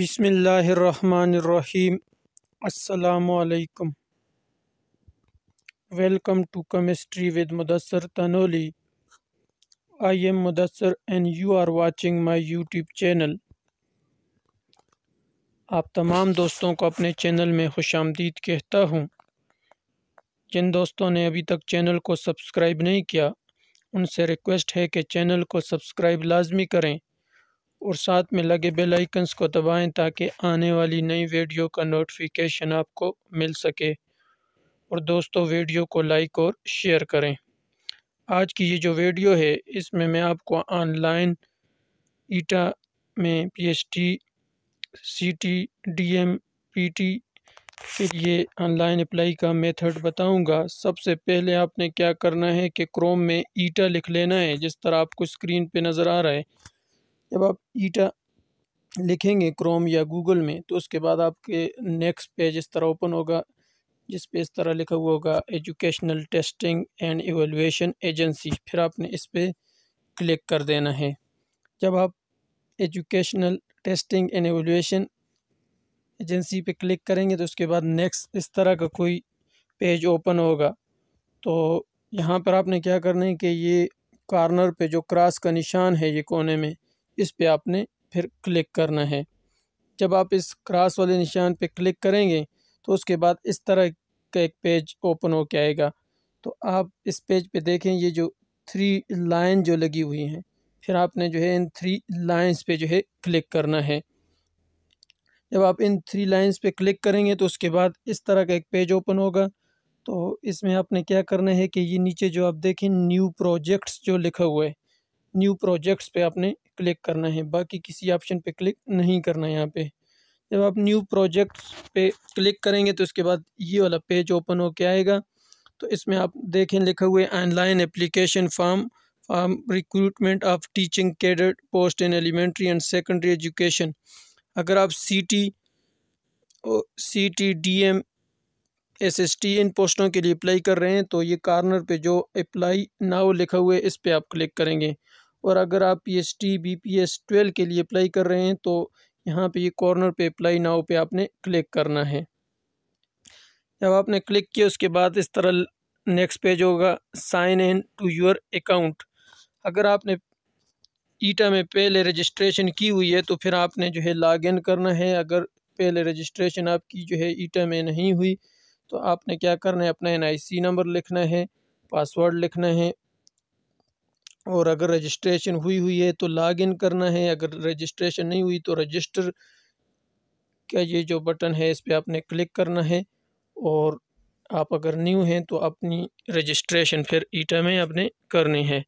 बिसमीम् अल्लाम welcome to chemistry with Mudassar Tanoli I am Mudassar and you are watching my YouTube channel आप तमाम दोस्तों को अपने चैनल में खुश आमदीद कहता हूँ जिन दोस्तों ने अभी तक चैनल को सब्सक्राइब नहीं किया उनसे रिक्वेस्ट है कि चैनल को सब्सक्राइब लाजमी करें और साथ में लगे बेल आइकन्स को दबाएं ताकि आने वाली नई वीडियो का नोटिफिकेशन आपको मिल सके और दोस्तों वीडियो को लाइक और शेयर करें आज की ये जो वीडियो है इसमें मैं आपको ऑनलाइन ईटा में डी सीटी, डीएम, पीटी के लिए ऑनलाइन अप्लाई का मेथड बताऊंगा सबसे पहले आपने क्या करना है कि क्रोम में ईटा लिख लेना है जिस तरह आपको स्क्रीन पे नज़र आ रहा है जब आप ईटा लिखेंगे क्रोम या गूगल में तो उसके बाद आपके नेक्स्ट पेज इस तरह ओपन होगा जिस पे इस तरह लिखा हुआ होगा educational testing and evaluation agency फिर आपने इस पर क्लिक कर देना है जब आप educational testing and evaluation agency पे क्लिक करेंगे तो उसके बाद नेक्स्ट इस तरह का कोई पेज ओपन होगा तो यहाँ पर आपने क्या करना है कि ये कॉर्नर पे जो क्रॉस का निशान है ये कोने में इस पर आपने फिर क्लिक करना है जब आप इस क्रॉस वाले निशान पर क्लिक करेंगे तो उसके बाद इस तरह का एक पेज ओपन हो के आएगा तो आप इस पेज पे देखें ये जो थ्री लाइन जो लगी हुई हैं फिर आपने जो है इन थ्री लाइंस पे जो है क्लिक करना है जब आप इन थ्री लाइंस पे क्लिक करेंगे तो उसके बाद इस तरह का एक पेज ओपन होगा तो इसमें आपने क्या करना है कि ये नीचे जो आप देखें न्यू प्रोजेक्ट्स जो लिखा हुआ है न्यू प्रोजेक्ट्स पे आपने क्लिक करना है बाकी किसी ऑप्शन पे क्लिक नहीं करना है यहाँ पे जब आप न्यू प्रोजेक्ट पे क्लिक करेंगे तो उसके बाद ये वाला पेज ओपन होके आएगा तो इसमें आप देखें लिखा हुए online application form form recruitment of teaching cadet post in elementary and secondary education अगर आप C T C T D M S S T इन पोस्टों के लिए अप्लाई कर रहे हैं तो ये कार्नर पे जो अप्लाई नाव लिखा हुआ है इस पर आप क्लिक करेंगे और अगर आप P S T B P S twelve के लिए अप्लाई कर रहे हैं तो यहाँ पे ये कॉर्नर पे अप्लाई नाव पे आपने क्लिक करना है जब आपने क्लिक किया उसके बाद इस तरह नेक्स्ट पेज होगा sign in to your account अगर आपने ईटा में पहले रजिस्ट्रेशन की हुई है तो फिर आपने जो है लॉग इन करना है अगर पहले रजिस्ट्रेशन आपकी जो है ईटा में नहीं हुई तो आपने क्या करना है अपना एन आई सी नंबर लिखना है पासवर्ड लिखना है और अगर रजिस्ट्रेशन हुई हुई है तो लॉगिन करना है अगर रजिस्ट्रेशन नहीं हुई तो रजिस्टर का ये जो बटन है इस पर आपने क्लिक करना है और आप अगर न्यू हैं तो अपनी रजिस्ट्रेशन फिर ईटा में आपने करनी है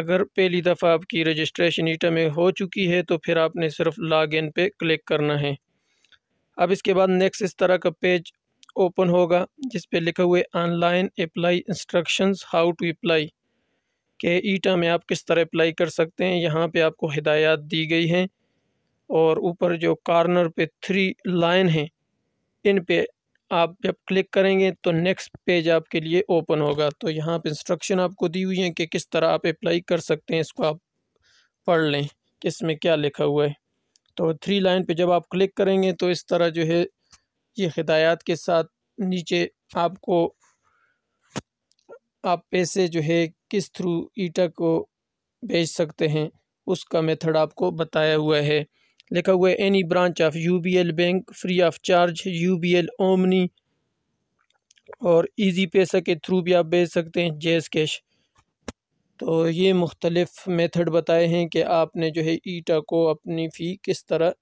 अगर पहली दफ़ा आपकी रजिस्ट्रेशन ईटा में हो चुकी है तो फिर आपने सिर्फ लॉगिन पे क्लिक करना है अब इसके बाद नेक्स्ट इस तरह का पेज ओपन होगा जिस पे लिखा हुआ है online apply instructions how to apply कि ईटा में आप किस तरह अप्लाई कर सकते हैं यहाँ पे आपको हिदायत दी गई हैं और ऊपर जो कॉर्नर पे थ्री लाइन हैं इन पे आप जब क्लिक करेंगे तो नेक्स्ट पेज आपके लिए ओपन होगा तो यहाँ पे इंस्ट्रक्शन आपको दी हुई हैं कि किस तरह आप अप्लाई कर सकते हैं इसको आप पढ़ लें कि इसमें क्या लिखा हुआ है तो थ्री लाइन पर जब आप क्लिक करेंगे तो इस तरह जो है ये हिदायत के साथ नीचे आपको आप पैसे जो है किस थ्रू ईटा को भेज सकते हैं उसका मेथड आपको बताया हुआ है लिखा हुआ है any branch of U B L bank free of charge U B L Omni और इजी पैसा के थ्रू भी आप भेज सकते हैं जेस कैश तो ये मुख्तलफ़ मेथड बताए हैं कि आपने जो है ईटा को अपनी फ़ी किस तरह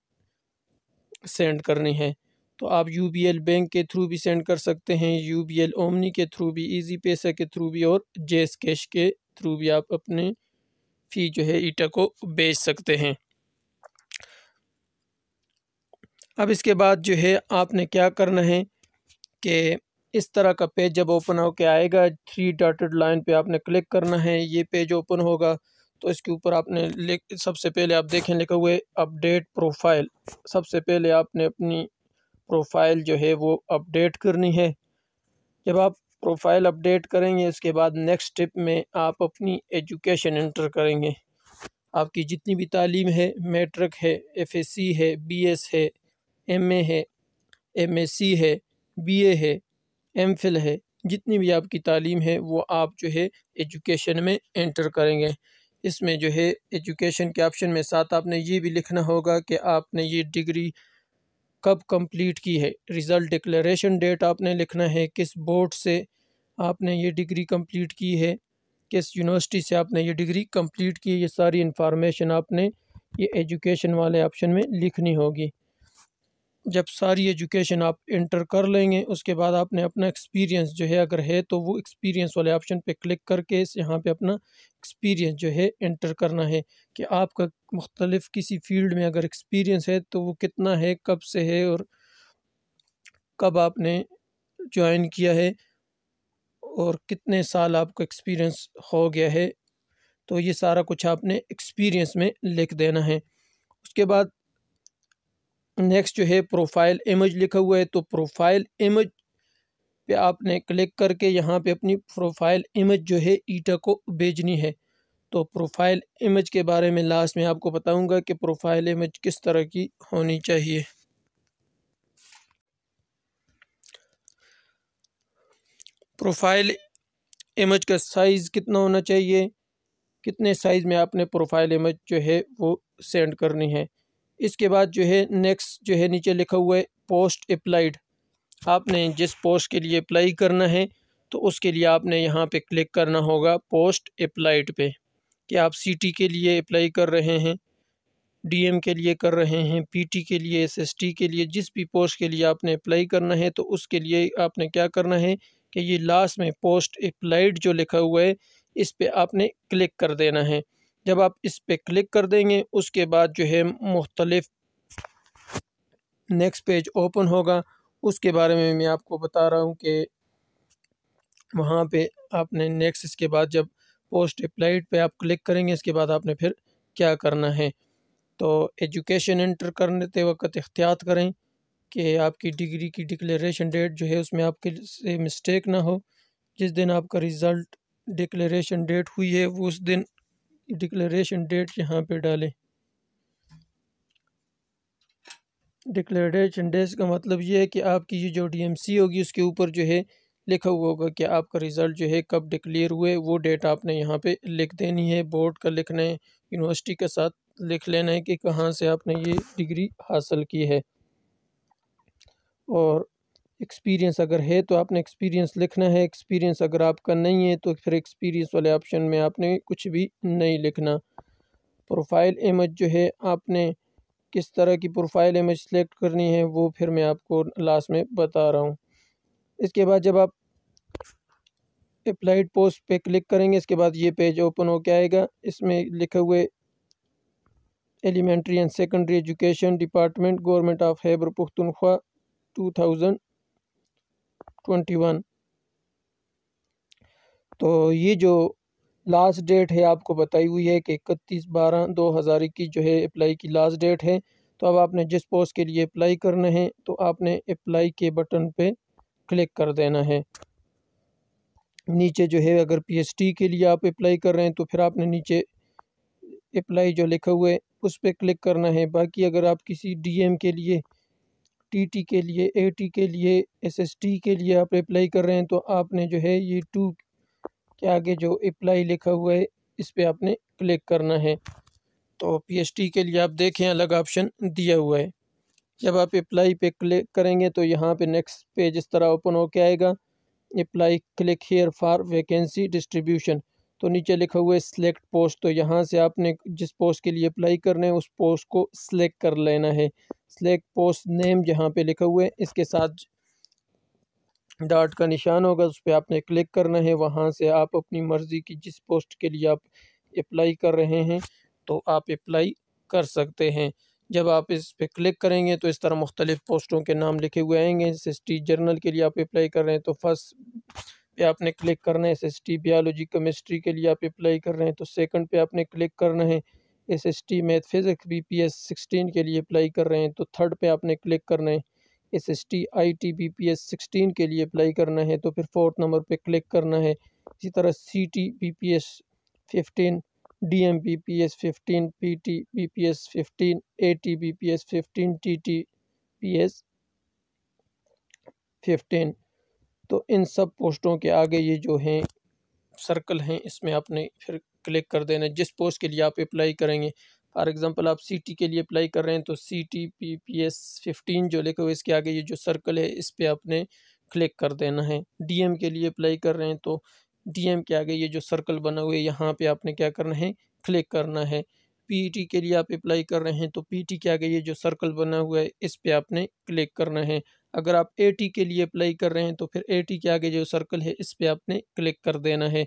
सेंड करनी है तो आप यू बी एल बैंक के थ्रू भी सेंड कर सकते हैं यू बी एल ओमनी के थ्रू भी ईजी पैसा के थ्रू भी और जेस कैश के थ्रू भी आप अपने फी जो है ईटा e को बेच सकते हैं अब इसके बाद जो है आपने क्या करना है कि इस तरह का पेज जब ओपन हो के आएगा थ्री डॉटेड लाइन पे आपने क्लिक करना है ये पेज ओपन होगा तो इसके ऊपर आपने सबसे पहले आप देखें लिखा हुए अपडेट प्रोफाइल सबसे पहले आपने अपनी प्रोफाइल जो है वो अपडेट करनी है जब आप प्रोफाइल अपडेट करेंगे इसके बाद नेक्स्ट स्टेप में आप अपनी एजुकेशन एंटर करेंगे आपकी जितनी भी तालीम है मैट्रिक है एफएससी है बीएस है एमए है एमएससी है बीए है एमफिल है जितनी भी आपकी तालीम है वो आप जो है एजुकेशन में इंटर करेंगे इसमें जो है एजुकेशन के ऑप्शन में साथ आपने ये भी लिखना होगा कि आपने ये डिग्री कब कंप्लीट की है रिज़ल्ट डिक्लेरेशन डेट आपने लिखना है किस बोर्ड से आपने ये डिग्री कंप्लीट की है किस यूनिवर्सिटी से आपने ये डिग्री कंप्लीट की है ये सारी इंफॉर्मेशन आपने ये एजुकेशन वाले ऑप्शन में लिखनी होगी जब सारी एजुकेशन आप इंटर कर लेंगे उसके बाद आपने अपना एक्सपीरियंस जो है अगर है तो वो एक्सपीरियंस वाले ऑप्शन पे क्लिक करके इस यहाँ पे अपना एक्सपीरियंस जो है इंटर करना है कि आपका मुख्तलिफ किसी फील्ड में अगर एक्सपीरियंस है तो वो कितना है कब से है और कब आपने ज्वाइन किया है और कितने साल आपको एक्सपीरियंस हो गया है तो ये सारा कुछ आपने एक्सपीरियंस में लिख देना है उसके बाद नेक्स्ट जो है प्रोफाइल इमेज लिखा हुआ है तो प्रोफाइल इमेज पे आपने क्लिक करके यहाँ पे अपनी प्रोफाइल इमेज जो है ईटा को भेजनी है तो प्रोफाइल इमेज के बारे में लास्ट में आपको बताऊंगा कि प्रोफाइल इमेज किस तरह की होनी चाहिए प्रोफाइल इमेज का साइज़ कितना होना चाहिए कितने साइज़ में आपने प्रोफाइल इमेज जो है वो सेंड करनी है इसके बाद जो है नेक्स्ट जो है नीचे लिखा हुआ है पोस्ट अप्लाइड आपने जिस पोस्ट के लिए अप्लाई करना है तो उसके लिए आपने यहाँ पे क्लिक करना होगा पोस्ट अप्लाइड पे कि आप सीटी के लिए अप्लाई कर रहे हैं डीएम के लिए कर रहे हैं पीटी के लिए एसएसटी के लिए जिस भी पोस्ट के लिए आपने अप्लाई करना है तो उसके लिए आपने क्या करना है कि ये लास्ट में पोस्ट अप्लाइड जो लिखा हुआ है इस पर आपने क्लिक कर देना है जब आप इस पर क्लिक कर देंगे उसके बाद जो है मुख्तलफ़ नेक्स्ट पेज ओपन होगा उसके बारे में मैं आपको बता रहा हूँ कि वहाँ पे आपने नेक्स्ट इसके बाद जब पोस्ट अप्लाइड पे आप क्लिक करेंगे इसके बाद आपने फिर क्या करना है तो एजुकेशन एंटर करते वक्त एहतियात करें कि आपकी डिग्री की डिक्लेरेशन डेट जो है उसमें आपके से मिस्टेक ना हो जिस दिन आपका रिज़ल्ट डिक्लेरेशन डेट हुई है वो उस दिन डिक्लेरेशन डेट यहाँ पे डालें डिक्लेरेशन डेट का मतलब ये है कि आपकी ये जो डीएमसी होगी उसके ऊपर जो है लिखा हुआ होगा कि आपका रिज़ल्ट जो है कब डिक्लेयर हुए वो डेट आपने यहाँ पे लिख देनी है बोर्ड का लिखना है यूनिवर्सिटी के साथ लिख लेना है कि कहाँ से आपने ये डिग्री हासिल की है और एक्सपीरियंस अगर है तो आपने एक्सपीरियंस लिखना है एक्सपीरियंस अगर आपका नहीं है तो फिर एक्सपीरियंस वाले ऑप्शन में आपने कुछ भी नहीं लिखना प्रोफाइल इमेज जो है आपने किस तरह की प्रोफाइल इमेज सेलेक्ट करनी है वो फिर मैं आपको लास्ट में बता रहा हूँ इसके बाद जब आप अप्लाइड पोस्ट पे क्लिक करेंगे इसके बाद ये पेज ओपन होके आएगा इसमें लिखे हुए elementary and secondary education department government of Khyber Pakhtunkhwa thousand twenty one तो ये जो लास्ट डेट है आपको बताई हुई है कि इकतीस बारह दो हज़ार इक्कीस जो है अप्लाई की लास्ट डेट है तो अब आपने जिस पोस्ट के लिए अप्लाई करना है तो आपने अप्लाई के बटन पे क्लिक कर देना है नीचे जो है अगर पीएचडी के लिए आप अप्लाई कर रहे हैं तो फिर आपने नीचे अप्लाई जो लिखा हुआ है उस पर क्लिक करना है बाकी अगर आप किसी डीएम के लिए टी के लिए ए टी के लिए एस एस टी के लिए आप अप्लाई कर रहे हैं तो आपने जो है ये टू के आगे जो अप्लाई लिखा हुआ है इस पर आपने क्लिक करना है तो पी एच टी के लिए आप देखें अलग ऑप्शन दिया हुआ है जब आप अप्लाई पे क्लिक करेंगे तो यहाँ पे नेक्स्ट पेज इस तरह ओपन होके आएगा apply click here for vacancy distribution तो नीचे लिखा हुआ है सिलेक्ट पोस्ट तो यहाँ से आपने जिस पोस्ट के लिए अप्लाई करना है उस पोस्ट को सिलेक्ट कर लेना है स्लेक पोस्ट नेम जहाँ पे लिखा हुआ है इसके साथ डॉट का निशान होगा उस पर आपने क्लिक करना है वहाँ से आप अपनी मर्ज़ी की जिस पोस्ट के लिए आप अप्लाई कर रहे हैं तो आप अप्लाई कर सकते हैं जब आप इस पर क्लिक करेंगे तो इस तरह मुख्तलिफ़ पोस्टों के नाम लिखे हुए आएंगे एस एस टी जर्नल के लिए आप अप्लाई कर रहे हैं तो फर्स्ट पे आपने क्लिक करना है एस एस टी केमिस्ट्री के लिए आप अप्लाई कर रहे हैं तो सेकंड पे आपने क्लिक करना है S S T math physics B P S sixteen के लिए अप्लाई कर रहे हैं तो थर्ड पे आपने क्लिक करना है S S T I T B P S sixteen के लिए अप्लाई करना है तो फिर फोर्थ नंबर पे क्लिक करना है इसी तरह C T B P S fifteen D M B P S fifteen P T B P S fifteen A T B P S fifteen T T P S fifteen तो इन सब पोस्टों के आगे ये जो हैं सर्कल हैं इसमें आपने फिर क्लिक कर देना जिस पोस्ट के लिए आप अप्लाई करेंगे फॉर एग्ज़ाम्पल आप सी के लिए अप्लाई कर रहे हैं तो C T P P S fifteen जो लिखे हुए इसके आगे ये जो सर्कल है इस पर आपने क्लिक कर देना है डीएम के लिए अप्लाई कर रहे हैं तो डीएम के आगे ये जो सर्कल बना हुआ है यहाँ पे आपने क्या करना है क्लिक करना है पीईटी के लिए आप अप्लाई कर रहे हैं तो पीईटी के आगे ये जो सर्कल बना हुआ है इस पर आपने क्लिक करना है अगर आप ए टी के लिए अप्लाई कर रहे हैं तो फिर ए टी के आगे जो सर्कल है इस पर आपने क्लिक कर देना है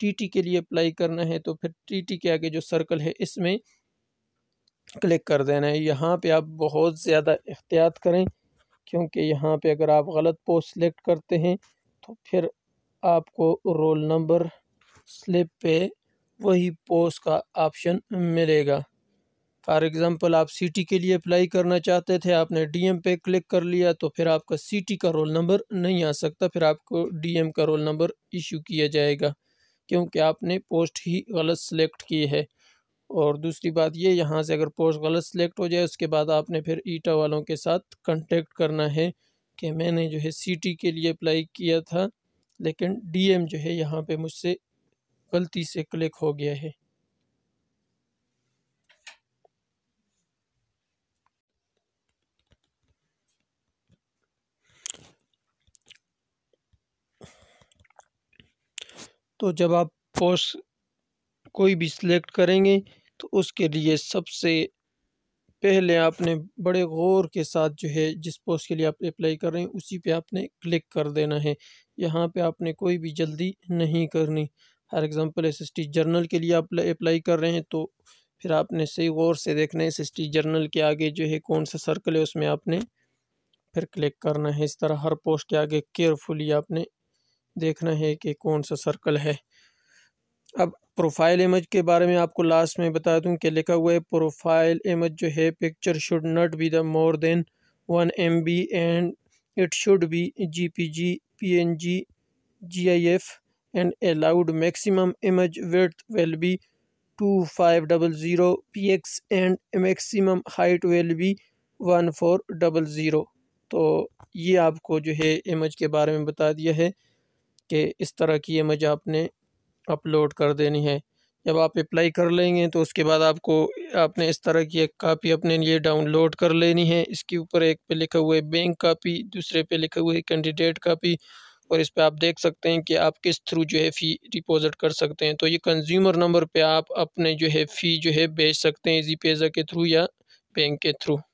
टी टी के लिए अप्लाई करना है तो फिर टी टी के आगे जो सर्कल है इसमें क्लिक कर देना है यहाँ पे आप बहुत ज़्यादा एहतियात करें क्योंकि यहाँ पे अगर आप गलत पोस्ट सेलेक्ट करते हैं तो फिर आपको रोल नंबर स्लिप पे वही पोस्ट का ऑप्शन मिलेगा फॉर एग्ज़ाम्पल आप सी के लिए अप्लाई करना चाहते थे आपने डी पे क्लिक कर लिया तो फिर आपका सी का रोल नंबर नहीं आ सकता फिर आपको डी का रोल नंबर इशू किया जाएगा क्योंकि आपने पोस्ट ही गलत सेलेक्ट की है और दूसरी बात ये यहाँ से अगर पोस्ट गलत सेलेक्ट हो जाए उसके बाद आपने फिर ईटा वालों के साथ कंटेक्ट करना है कि मैंने जो है सीटी के लिए अप्लाई किया था लेकिन डीएम जो है यहाँ पे मुझसे गलती से क्लिक हो गया है तो जब आप फोर्स कोई भी सिलेक्ट करेंगे तो उसके लिए सबसे पहले आपने बड़े गौर के साथ जो है जिस पोस्ट के लिए आप अप्लाई कर रहे हैं उसी पे आपने क्लिक कर देना है यहाँ पे आपने कोई भी जल्दी नहीं करनी फॉर एग्ज़ाम्पल एस जर्नल के लिए आप अप्लाई कर रहे हैं तो फिर आपने सही गौर से देखना है एस जर्नल के आगे जो है कौन सा सर्कल है उसमें आपने फिर क्लिक करना है इस तरह हर पोस्ट के आगे केयरफुली आपने देखना है कि कौन सा सर्कल है अब प्रोफाइल इमेज के बारे में आपको लास्ट में बता दूं कि लिखा हुआ है प्रोफाइल इमेज जो है picture should not be the more than one M B and it should be G P G P N G G I F and allowed maximum image width will be two five double zero P X and maximum height will be one four double zero तो ये आपको जो है image के बारे में बता दिया है कि इस तरह की इमेज आपने अपलोड कर देनी है जब आप अप्लाई कर लेंगे तो उसके बाद आपको आपने इस तरह की एक कापी अपने लिए डाउनलोड कर लेनी है इसके ऊपर एक पे लिखा हुआ है बैंक कापी दूसरे पे लिखा हुआ है कैंडिडेट कापी और इस पर आप देख सकते हैं कि आप किस थ्रू जो है फ़ी डिपॉजिट कर सकते हैं तो ये कंज्यूमर नंबर पे आप अपने जो है फ़ी जो है भेज सकते हैं जी पेज़ा के थ्रू या बैंक के थ्रू